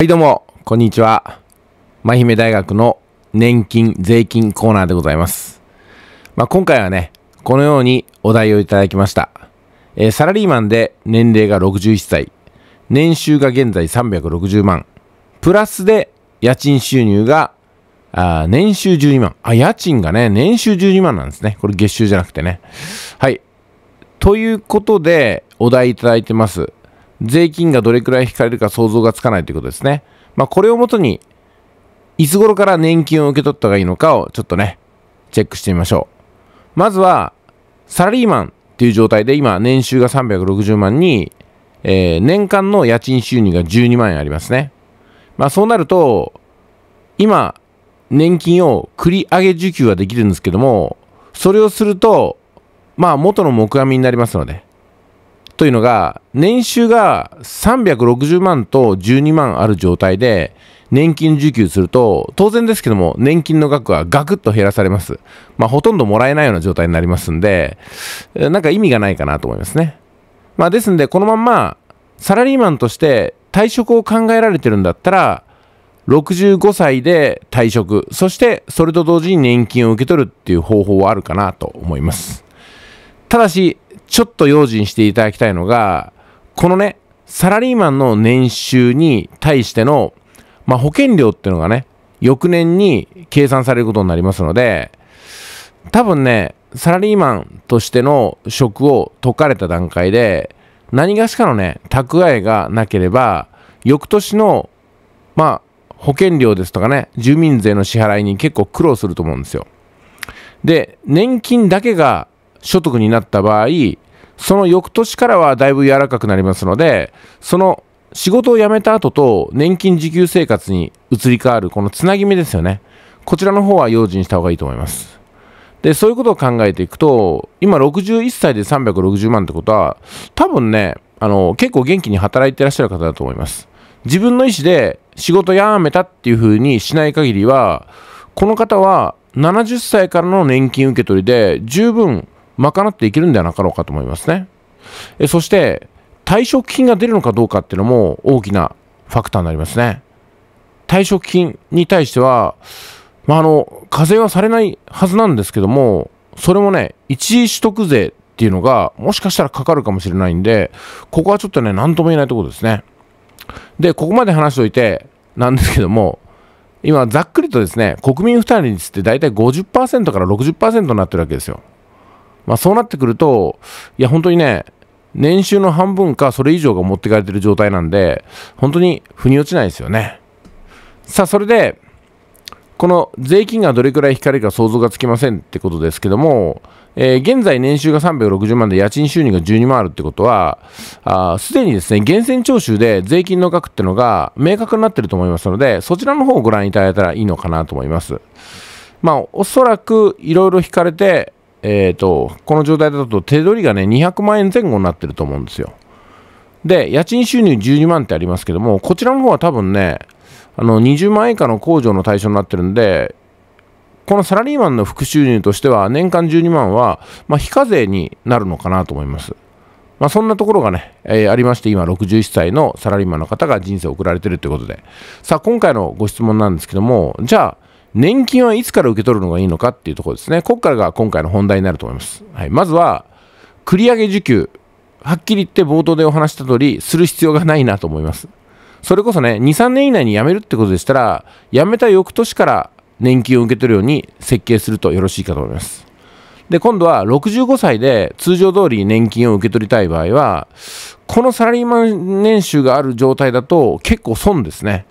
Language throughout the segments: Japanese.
はいどうも、こんにちは。舞姫大学の年金、税金コーナーでございます。まあ、今回はね、このようにお題をいただきました。えー、サラリーマンで年齢が61歳、年収が現在360万、プラスで家賃収入が、あ年収12万。あ、家賃がね、年収12万なんですね。これ月収じゃなくてね。はい。ということで、お題いただいてます。税金がどれくらい引かれるか想像がつかないということですね。まあ、これをもとに、いつ頃から年金を受け取った方がいいのかをちょっとね、チェックしてみましょう。まずは、サラリーマンっていう状態で今、年収が360万に、えー、年間の家賃収入が12万円ありますね。まあ、そうなると、今、年金を繰り上げ受給はできるんですけども、それをすると、まあ、元の木阿弥になりますので、というのが、年収が360万と12万ある状態で、年金受給すると、当然ですけども、年金の額はガクッと減らされます。まあ、ほとんどもらえないような状態になりますんで、なんか意味がないかなと思いますね。まあ、ですんで、このまんま、サラリーマンとして退職を考えられてるんだったら、65歳で退職、そしてそれと同時に年金を受け取るっていう方法はあるかなと思います。ただし、ちょっと用心していただきたいのが、このね、サラリーマンの年収に対しての、まあ、保険料っていうのがね、翌年に計算されることになりますので、多分ね、サラリーマンとしての職を解かれた段階で、何がしかのね、蓄えがなければ、翌年の、まあ、保険料ですとかね、住民税の支払いに結構苦労すると思うんですよ。で、年金だけが所得になった場合、その翌年からはだいぶ柔らかくなりますので、その仕事を辞めた後と年金受給生活に移り変わるこのつなぎ目ですよね。こちらの方は用心した方がいいと思います。で、そういうことを考えていくと、今61歳で360万ってことは、多分ね、あの、結構元気に働いてらっしゃる方だと思います。自分の意思で仕事辞めたっていう風にしない限りは、この方は70歳からの年金受け取りで十分賄っていけるんではなかろうかと思いますね。えそして、退職金が出るのかどうかっていうのも大きなファクターになりますね。退職金に対しては、まあ、あの、課税はされないはずなんですけども、それもね、一時取得税っていうのが、もしかしたらかかるかもしれないんで、ここはちょっとね、何とも言えないところですね。で、ここまで話しておいて、なんですけども、今、ざっくりとですね、国民負担率って大体50%から60%になってるわけですよ。まあ、そうなってくると、いや、本当にね、年収の半分かそれ以上が持ってかれてる状態なんで、本当に腑に落ちないですよね。さあ、それで、この税金がどれくらい引かれるか想像がつきませんってことですけども、えー、現在年収が360万で家賃収入が12万あるってことは、すでにですね、源泉徴収で税金の額ってのが明確になってると思いますので、そちらの方をご覧いただいたらいいのかなと思います。まあ、おそらくいろいろ引かれて、えーと、この状態だと手取りがね200万円前後になってると思うんですよ。で、家賃収入12万ってありますけども、こちらの方は多分ね、あの20万円以下の控除の対象になってるんで、このサラリーマンの副収入としては、年間12万は、まあ、非課税になるのかなと思います。まあ、そんなところがね、えー、ありまして、今61歳のサラリーマンの方が人生を送られてるということで。さあ、今回のご質問なんですけども、じゃあ、年金はいつから受け取るのがいいのかっていうところですね。ここからが今回の本題になると思います。はい、まずは、繰り上げ受給。はっきり言って冒頭でお話した通り、する必要がないなと思います。それこそね、2、3年以内に辞めるってことでしたら、辞めた翌年から年金を受け取るように設計するとよろしいかと思います。で、今度は65歳で通常通り年金を受け取りたい場合は、このサラリーマン年収がある状態だと結構損ですね。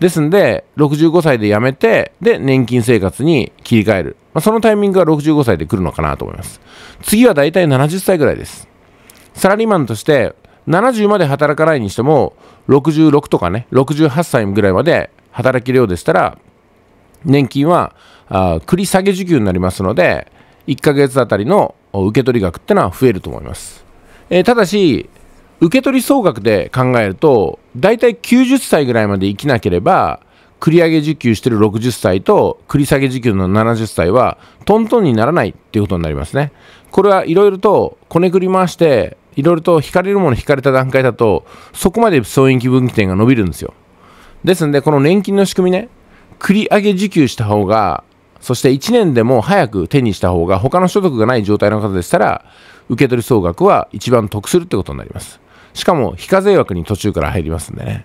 ですんで、65歳で辞めて、で、年金生活に切り替える。まあ、そのタイミングが65歳で来るのかなと思います。次はだいたい70歳ぐらいです。サラリーマンとして、70まで働かないにしても、66とかね、68歳ぐらいまで働けるようでしたら、年金は、あ繰り下げ受給になりますので、1ヶ月あたりの受け取り額ってのは増えると思います。えー、ただし、受け取り総額で考えると、大体90歳ぐらいまで生きなければ、繰り上げ受給している60歳と繰り下げ受給の70歳はトントンにならないっていうことになりますね。これはいろいろとこねくり回して、いろいろと引かれるもの引かれた段階だと、そこまで損益分岐点が伸びるんですよ。ですので、この年金の仕組みね、繰り上げ受給した方が、そして1年でも早く手にした方が、他の所得がない状態の方でしたら、受け取り総額は一番得するってことになります。しかも非課税枠に途中から入りますんでね。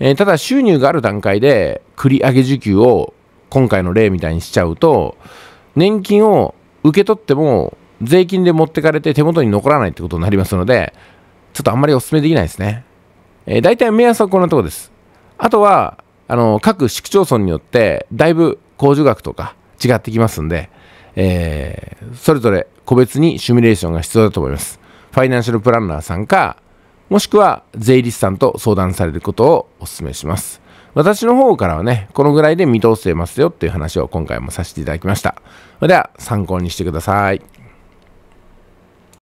えー、ただ収入がある段階で繰り上げ受給を今回の例みたいにしちゃうと、年金を受け取っても税金で持ってかれて手元に残らないってことになりますので、ちょっとあんまりお勧めできないですね。えー、大体目安はこんなとこです。あとは、あの、各市区町村によって、だいぶ控除額とか違ってきますんで、えー、それぞれ個別にシミュレーションが必要だと思います。ファイナンシャルプランナーさんか、もしくは税理士さんと相談されることをお勧めします。私の方からはね、このぐらいで見通せますよっていう話を今回もさせていただきました。では、参考にしてください。